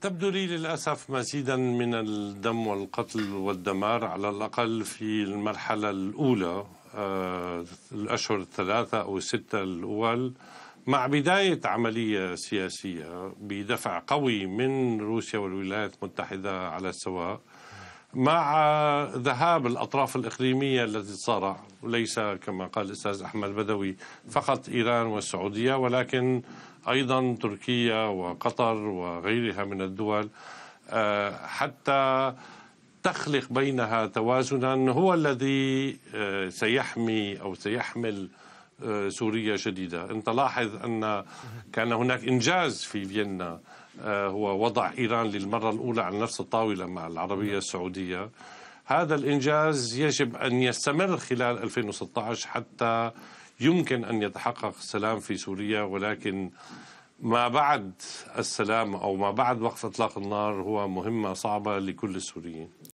تبدو لي للأسف مزيدا من الدم والقتل والدمار على الأقل في المرحلة الأولى آه، الأشهر الثلاثة أو الستة الأول مع بداية عملية سياسية بدفع قوي من روسيا والولايات المتحدة على السواء مع ذهاب الأطراف الإقليمية التي تصارع وليس كما قال الأستاذ أحمد بدوي فقط إيران والسعودية ولكن أيضا تركيا وقطر وغيرها من الدول آه، حتى تخلق بينها توازنا هو الذي آه، سيحمي أو سيحمل آه، سورية شديدة أنت لاحظ أن كان هناك إنجاز في فيينا آه، هو وضع إيران للمرة الأولى على نفس الطاولة مع العربية نعم. السعودية هذا الإنجاز يجب أن يستمر خلال 2016 حتى يمكن أن يتحقق السلام في سوريا ولكن ما بعد السلام أو ما بعد وقف إطلاق النار هو مهمة صعبة لكل السوريين